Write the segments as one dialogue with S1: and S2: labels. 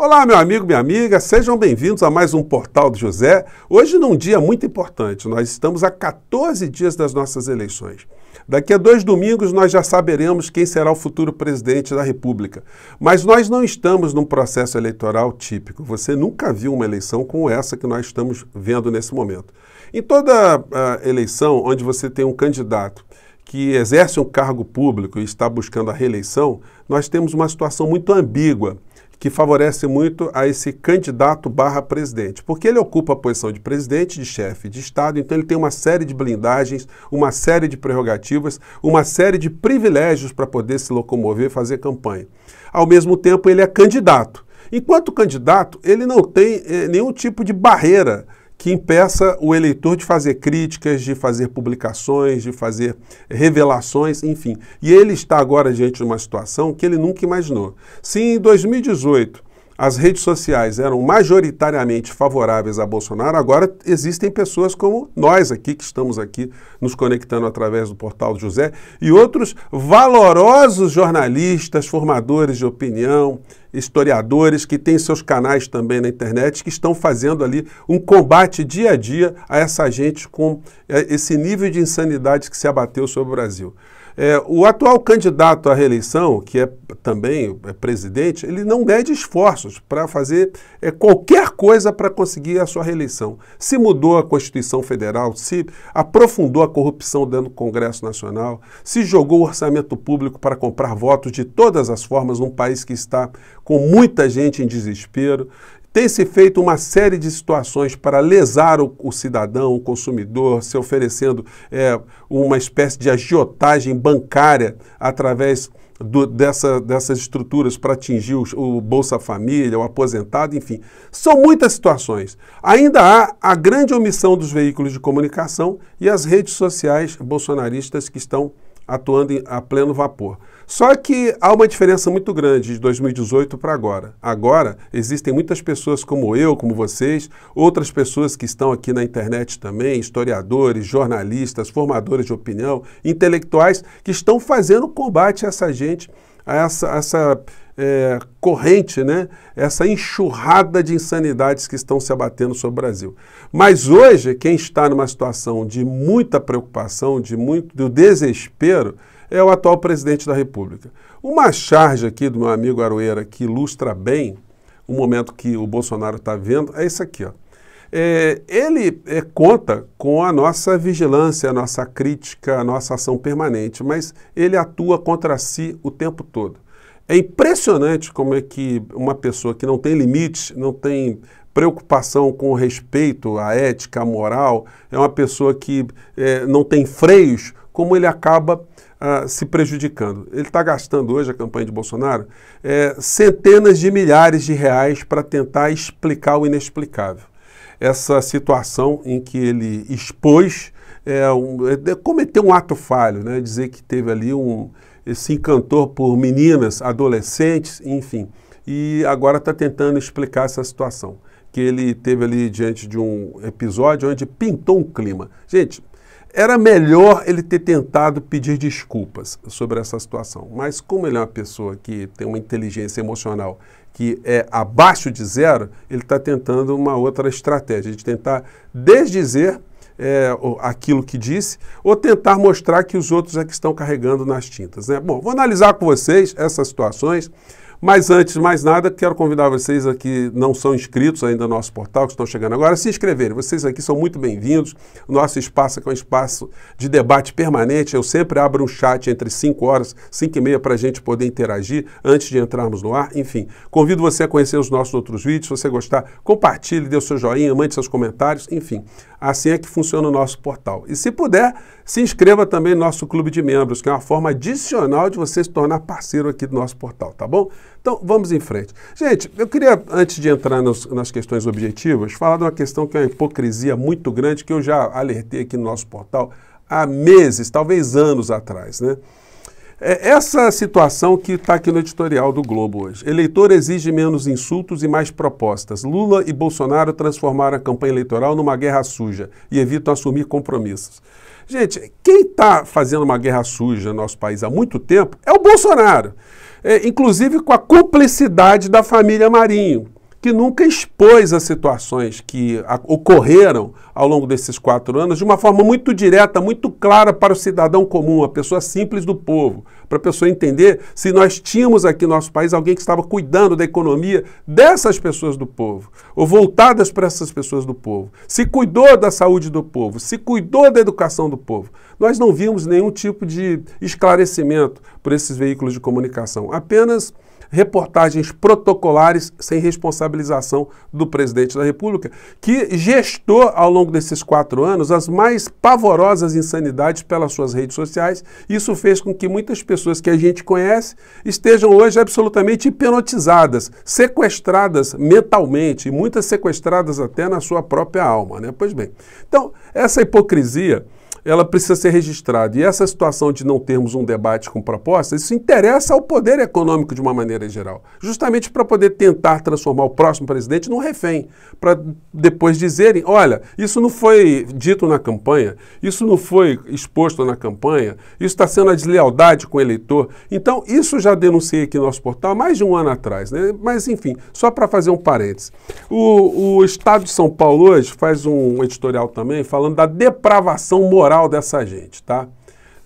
S1: Olá, meu amigo, minha amiga, sejam bem-vindos a mais um Portal do José. Hoje, num dia muito importante, nós estamos a 14 dias das nossas eleições. Daqui a dois domingos nós já saberemos quem será o futuro presidente da República. Mas nós não estamos num processo eleitoral típico. Você nunca viu uma eleição como essa que nós estamos vendo nesse momento. Em toda ah, eleição onde você tem um candidato que exerce um cargo público e está buscando a reeleição, nós temos uma situação muito ambígua que favorece muito a esse candidato barra presidente, porque ele ocupa a posição de presidente, de chefe de Estado, então ele tem uma série de blindagens, uma série de prerrogativas, uma série de privilégios para poder se locomover e fazer campanha. Ao mesmo tempo, ele é candidato. Enquanto candidato, ele não tem eh, nenhum tipo de barreira que impeça o eleitor de fazer críticas, de fazer publicações, de fazer revelações, enfim. E ele está agora diante de uma situação que ele nunca imaginou. Se em 2018 as redes sociais eram majoritariamente favoráveis a Bolsonaro, agora existem pessoas como nós aqui, que estamos aqui nos conectando através do portal do José, e outros valorosos jornalistas, formadores de opinião, historiadores que têm seus canais também na internet, que estão fazendo ali um combate dia a dia a essa gente com eh, esse nível de insanidade que se abateu sobre o Brasil. É, o atual candidato à reeleição, que é também é presidente, ele não mede esforços para fazer é, qualquer coisa para conseguir a sua reeleição. Se mudou a Constituição Federal, se aprofundou a corrupção dentro do Congresso Nacional, se jogou o orçamento público para comprar votos de todas as formas num país que está com muita gente em desespero, tem-se feito uma série de situações para lesar o, o cidadão, o consumidor, se oferecendo é, uma espécie de agiotagem bancária através do, dessa, dessas estruturas para atingir o, o, Bolsa Família, o aposentado, enfim. São muitas situações. Ainda há a grande omissão dos veículos de comunicação e as redes sociais bolsonaristas que estão atuando a pleno vapor. Só que há uma diferença muito grande de 2018 para agora. Agora existem muitas pessoas como eu, como vocês, outras pessoas que estão aqui na internet também, historiadores, jornalistas, formadores de opinião, intelectuais, que estão fazendo combate a essa gente a essa, essa é, corrente, né? essa enxurrada de insanidades que estão se abatendo sobre o Brasil. Mas hoje, quem está numa situação de muita preocupação, de muito de desespero, é o atual presidente da República. Uma charge aqui do meu amigo Aroeira que ilustra bem o momento que o Bolsonaro está vendo é isso aqui. Ó é, ele é, conta com a nossa vigilância, a nossa crítica, a nossa ação permanente, mas ele atua contra si o tempo todo. É impressionante como é que uma pessoa que não tem limites, não tem preocupação com respeito à ética, à moral, é uma pessoa que é, não tem freios, como ele acaba ah, se prejudicando. Ele está gastando hoje, a campanha de Bolsonaro, é, centenas de milhares de reais para tentar explicar o inexplicável essa situação em que ele expôs, é, um, é, cometeu um ato falho, né? dizer que teve ali um. se encantou por meninas, adolescentes, enfim. E agora está tentando explicar essa situação. Que ele teve ali diante de um episódio onde pintou um clima. Gente, era melhor ele ter tentado pedir desculpas sobre essa situação. Mas como ele é uma pessoa que tem uma inteligência emocional que é abaixo de zero, ele está tentando uma outra estratégia, de tentar desdizer é, aquilo que disse, ou tentar mostrar que os outros é que estão carregando nas tintas. Né? Bom, vou analisar com vocês essas situações. Mas antes de mais nada, quero convidar vocês aqui, não são inscritos ainda no nosso portal, que estão chegando agora, a se inscreverem. Vocês aqui são muito bem-vindos. nosso espaço aqui é um espaço de debate permanente. Eu sempre abro um chat entre 5 horas, 5 e meia, para a gente poder interagir antes de entrarmos no ar. Enfim, convido você a conhecer os nossos outros vídeos. Se você gostar, compartilhe, dê o seu joinha, mande seus comentários. Enfim, assim é que funciona o nosso portal. E se puder, se inscreva também no nosso clube de membros, que é uma forma adicional de você se tornar parceiro aqui do nosso portal, tá bom? Então, vamos em frente. Gente, eu queria, antes de entrar nos, nas questões objetivas, falar de uma questão que é uma hipocrisia muito grande, que eu já alertei aqui no nosso portal há meses, talvez anos atrás, né? É essa situação que está aqui no editorial do Globo hoje. Eleitor exige menos insultos e mais propostas. Lula e Bolsonaro transformaram a campanha eleitoral numa guerra suja e evitam assumir compromissos. Gente, quem está fazendo uma guerra suja no nosso país há muito tempo é o Bolsonaro. É, inclusive com a cumplicidade da família Marinho que nunca expôs as situações que ocorreram ao longo desses quatro anos de uma forma muito direta, muito clara para o cidadão comum, a pessoa simples do povo, para a pessoa entender se nós tínhamos aqui no nosso país alguém que estava cuidando da economia dessas pessoas do povo, ou voltadas para essas pessoas do povo, se cuidou da saúde do povo, se cuidou da educação do povo. Nós não vimos nenhum tipo de esclarecimento por esses veículos de comunicação, apenas reportagens protocolares sem responsabilidade responsabilização do presidente da República, que gestou ao longo desses quatro anos as mais pavorosas insanidades pelas suas redes sociais. Isso fez com que muitas pessoas que a gente conhece estejam hoje absolutamente hipnotizadas, sequestradas mentalmente, e muitas sequestradas até na sua própria alma. Né? Pois bem, então essa hipocrisia ela precisa ser registrada. E essa situação de não termos um debate com propostas, isso interessa ao poder econômico de uma maneira geral, justamente para poder tentar transformar o próximo presidente num refém, para depois dizerem, olha, isso não foi dito na campanha, isso não foi exposto na campanha, isso está sendo a deslealdade com o eleitor. Então, isso já denunciei aqui no nosso portal mais de um ano atrás, né? Mas, enfim, só para fazer um parênteses. O, o Estado de São Paulo hoje faz um editorial também falando da depravação moral moral dessa gente, tá?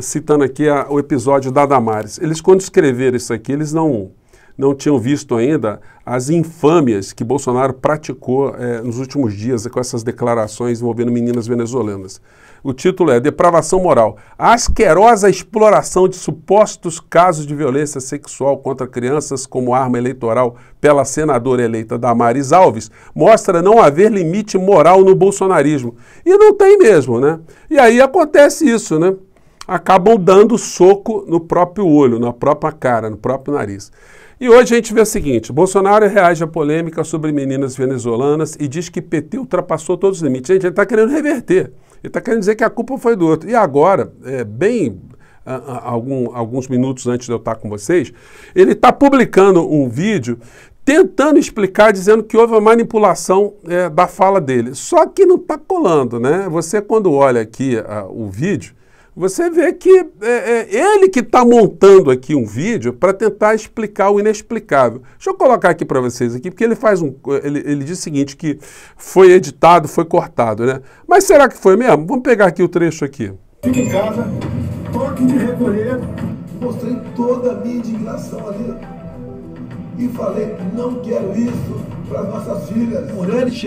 S1: Citando aqui a, o episódio da Damares. Eles, quando escreveram isso aqui, eles não não tinham visto ainda as infâmias que Bolsonaro praticou eh, nos últimos dias com essas declarações envolvendo meninas venezuelanas. O título é Depravação Moral. A asquerosa exploração de supostos casos de violência sexual contra crianças como arma eleitoral pela senadora eleita Damares Alves mostra não haver limite moral no bolsonarismo. E não tem mesmo, né? E aí acontece isso, né? Acabam dando soco no próprio olho, na própria cara, no próprio nariz. E hoje a gente vê o seguinte: Bolsonaro reage à polêmica sobre meninas venezuelanas e diz que PT ultrapassou todos os limites. Gente, ele está querendo reverter. Ele está querendo dizer que a culpa foi do outro. E agora, é, bem a, a, algum, alguns minutos antes de eu estar com vocês, ele está publicando um vídeo tentando explicar, dizendo que houve uma manipulação é, da fala dele. Só que não está colando, né? Você, quando olha aqui a, o vídeo você vê que é, é ele que está montando aqui um vídeo para tentar explicar o inexplicável. Deixa eu colocar aqui para vocês aqui, porque ele faz um, ele, ele diz o seguinte que foi editado, foi cortado, né? Mas será que foi mesmo? Vamos pegar aqui o trecho aqui. Fique em casa, toque de recolher, mostrei toda a minha indignação ali e falei não quero isso para nossas filhas.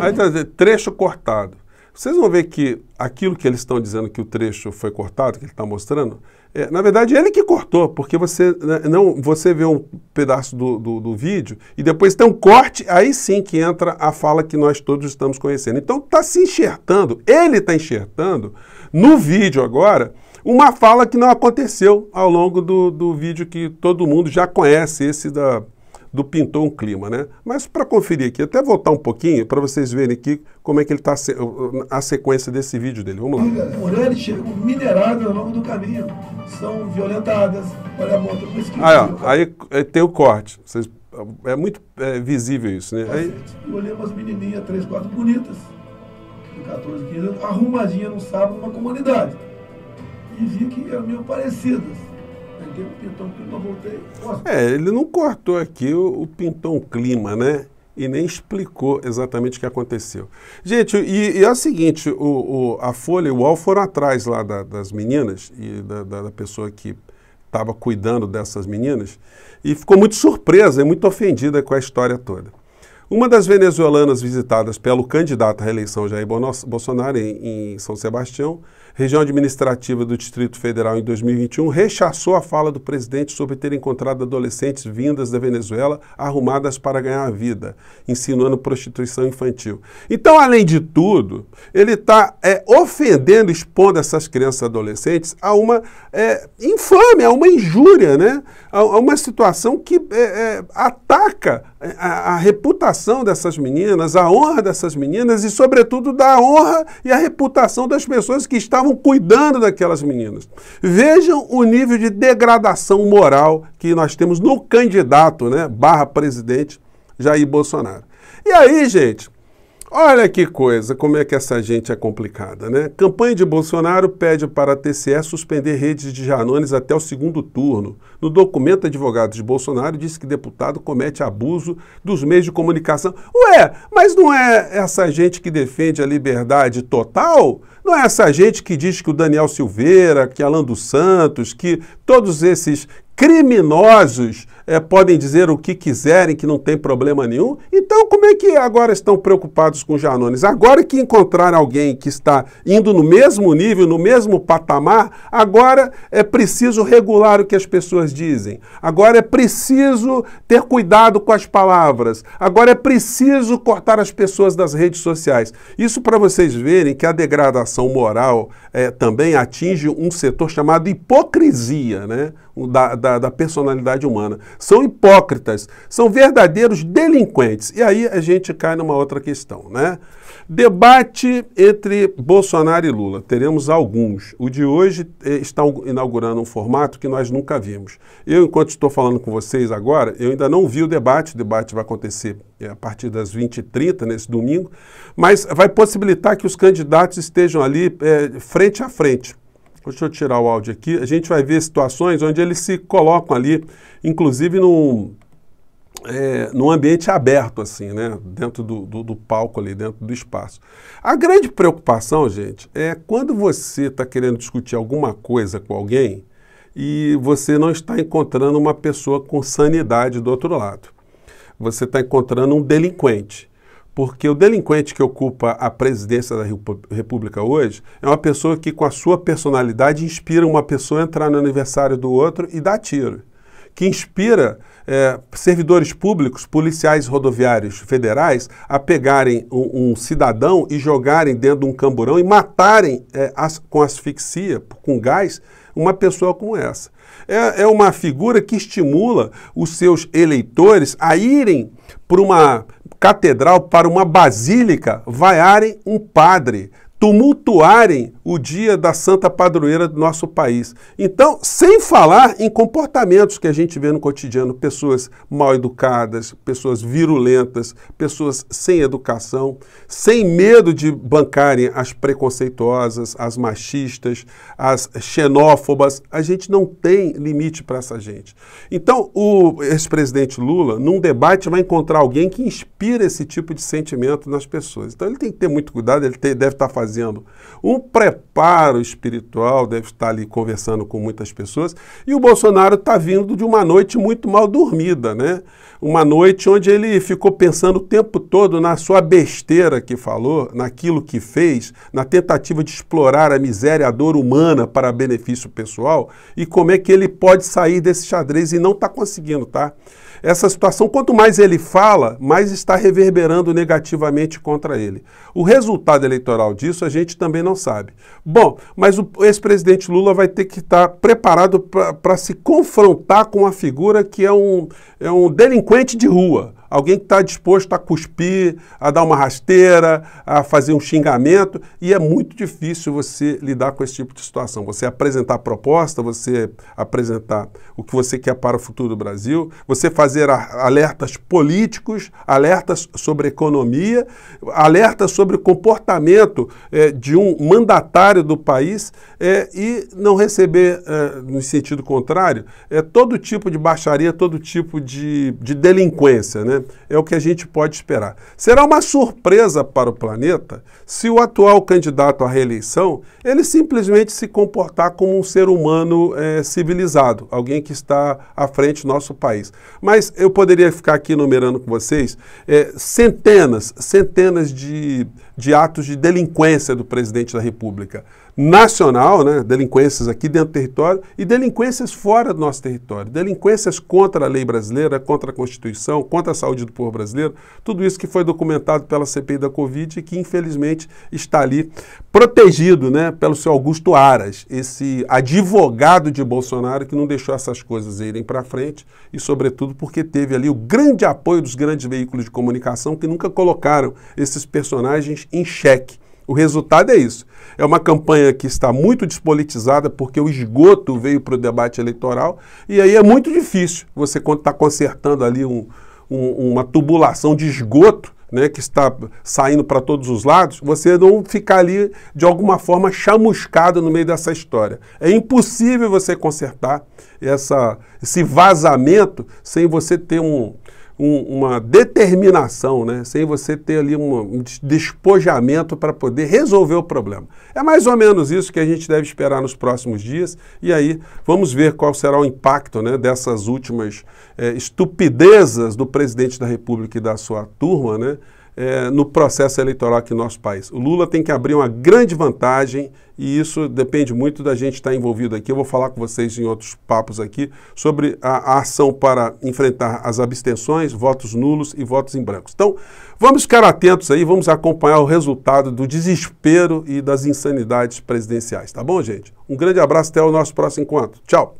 S1: Aí tá, é, trecho cortado. Vocês vão ver que aquilo que eles estão dizendo que o trecho foi cortado, que ele está mostrando, é, na verdade ele que cortou, porque você né, não você vê um pedaço do, do, do, vídeo e depois tem um corte, aí sim que entra a fala que nós todos estamos conhecendo. Então está se enxertando, ele está enxertando no vídeo agora uma fala que não aconteceu ao longo do, do vídeo que todo mundo já conhece, esse da do Pintou um Clima, né? Mas para conferir aqui, até voltar um pouquinho para vocês verem aqui como é que ele está a sequência desse vídeo dele. Vamos lá. Urânia chegam mineradas ao longo do caminho, são violentadas. Olha a moto, por isso ó, aí, aí, tem o corte. Vocês, é muito é, visível isso, né? aí... Eu olhei umas menininhas, três, quatro bonitas, de 14, 15 anos, arrumadinha no sábado numa comunidade. E vi que eram meio parecidas aqui, o Pintão Clima voltei. É, ele não cortou aqui o, o Pintão Clima, né? E nem explicou exatamente o que aconteceu. Gente, e, e é o seguinte: o, o, a Folha e o UOL foram atrás lá da, das meninas e da, da, da pessoa que estava cuidando dessas meninas e ficou muito surpresa e muito ofendida com a história toda. Uma das venezuelanas visitadas pelo candidato à reeleição Jair Bolsonaro em, em São Sebastião região administrativa do Distrito Federal em 2021 rechaçou a fala do presidente sobre ter encontrado adolescentes vindas da Venezuela arrumadas para ganhar a vida, insinuando prostituição infantil. Então, além de tudo, ele está é, ofendendo, expondo essas crianças e adolescentes a uma é, infame, a uma injúria, né? a, a uma situação que é, é ataca a, a, reputação dessas meninas, a honra dessas meninas e, sobretudo, da honra e a reputação das pessoas que estavam cuidando daquelas meninas. Vejam o nível de degradação moral que nós temos no candidato, né, barra presidente Jair Bolsonaro. E aí, gente, Olha que coisa, como é que essa gente é complicada, né? Campanha de Bolsonaro pede para a TCE suspender redes de Janones até o segundo turno. No documento, advogado de Bolsonaro disse que deputado comete abuso dos meios de comunicação. Ué, mas não é essa gente que defende a liberdade total? Não é essa gente que diz que o Daniel Silveira, que Alan dos Santos, que todos esses criminosos é, podem dizer o que quiserem, que não tem problema nenhum. Então, como é que agora estão preocupados com Janones? Agora que encontraram alguém que está indo no mesmo nível, no mesmo patamar, agora é preciso regular o que as pessoas dizem. Agora é preciso ter cuidado com as palavras. Agora é preciso cortar as pessoas das redes sociais. Isso para vocês verem que a degradação moral é, também atinge um setor chamado hipocrisia, né? da, da, da personalidade humana. São hipócritas, são verdadeiros delinquentes. E aí a gente cai numa outra questão, né? Debate entre Bolsonaro e Lula. Teremos alguns. O de hoje eh, está inaugurando um formato que nós nunca vimos. Eu, enquanto estou falando com vocês agora, eu ainda não vi o debate. O debate vai acontecer eh, a partir das 20h30, nesse domingo, mas vai possibilitar que os candidatos estejam ali é, frente a frente. Deixa eu tirar o áudio aqui. A gente vai ver situações onde eles se colocam ali, inclusive num, é, num ambiente aberto, assim, né? Dentro do, do, do, palco ali, dentro do espaço. A grande preocupação, gente, é quando você está querendo discutir alguma coisa com alguém e você não está encontrando uma pessoa com sanidade do outro lado. Você está encontrando um delinquente. Porque o delinquente que ocupa a presidência da República hoje é uma pessoa que, com a sua personalidade, inspira uma pessoa a entrar no aniversário do outro e dar tiro. Que inspira é, servidores públicos, policiais rodoviários federais, a pegarem um, um, cidadão e jogarem dentro de um camburão e matarem é, as, com asfixia, com gás, uma pessoa como essa. É, é uma figura que estimula os seus eleitores a irem para uma catedral para uma basílica vaiarem um padre, tumultuarem o dia da santa padroeira do nosso país. Então, sem falar em comportamentos que a gente vê no cotidiano, pessoas mal educadas, pessoas virulentas, pessoas sem educação, sem medo de bancarem as preconceituosas, as machistas, as xenófobas. A gente não tem limite para essa gente. Então, o ex-presidente Lula, num debate, vai encontrar alguém que inspira esse tipo de sentimento nas pessoas. Então, ele tem que ter muito cuidado, ele tem, deve estar tá fazendo um preparo preparo espiritual, deve estar ali conversando com muitas pessoas. E o Bolsonaro está vindo de uma noite muito mal dormida, né? Uma noite onde ele ficou pensando o tempo todo na sua besteira que falou, naquilo que fez, na tentativa de explorar a miséria, a dor humana para benefício pessoal e como é que ele pode sair desse xadrez e não está conseguindo, tá? essa situação, quanto mais ele fala, mais está reverberando negativamente contra ele. O resultado eleitoral disso a gente também não sabe. Bom, mas o ex-presidente Lula vai ter que estar preparado para se confrontar com uma figura que é um, é um delinquente de rua alguém que está disposto a cuspir, a dar uma rasteira, a fazer um xingamento, e é muito difícil você lidar com esse tipo de situação. Você apresentar a proposta, você apresentar o que você quer para o futuro do Brasil, você fazer alertas políticos, alertas sobre economia, alertas sobre o comportamento é, de um mandatário do país é, e não receber, é, no sentido contrário, é, todo tipo de baixaria, todo tipo de, de delinquência, né? Né? É o que a gente pode esperar. Será uma surpresa para o planeta se o atual candidato à reeleição ele simplesmente se comportar como um ser humano é, civilizado, alguém que está à frente do nosso país. Mas eu poderia ficar aqui numerando com vocês é, centenas, centenas de, de atos de delinquência do presidente da República nacional, né, delinquências aqui dentro do território e delinquências fora do nosso território, delinquências contra a lei brasileira, contra a Constituição, contra a saúde do povo brasileiro, tudo isso que foi documentado pela CPI da Covid e que infelizmente está ali protegido né, pelo seu Augusto Aras, esse advogado de Bolsonaro que não deixou essas coisas irem para frente e sobretudo porque teve ali o grande apoio dos grandes veículos de comunicação que nunca colocaram esses personagens em xeque. O resultado é isso. É uma campanha que está muito despolitizada porque o esgoto veio para o debate eleitoral e aí é muito difícil você, quando está consertando ali um, um, uma tubulação de esgoto, né, que está saindo para todos os lados, você não ficar ali de alguma forma chamuscado no meio dessa história. É impossível você consertar essa, esse vazamento sem você ter um, um, uma determinação, né? sem você ter ali um, despojamento para poder resolver o problema. É mais ou menos isso que a gente deve esperar nos próximos dias e aí vamos ver qual será o impacto né, dessas últimas é, estupidezas do presidente da República e da sua turma, né? é, no processo eleitoral aqui no nosso país. O Lula tem que abrir uma grande vantagem e isso depende muito da gente estar envolvido aqui. Eu vou falar com vocês em outros papos aqui sobre a, a ação para enfrentar as abstenções, votos nulos e votos em brancos. Então, vamos ficar atentos aí, vamos acompanhar o resultado do desespero e das insanidades presidenciais, tá bom, gente? Um grande abraço, até o nosso próximo encontro. Tchau!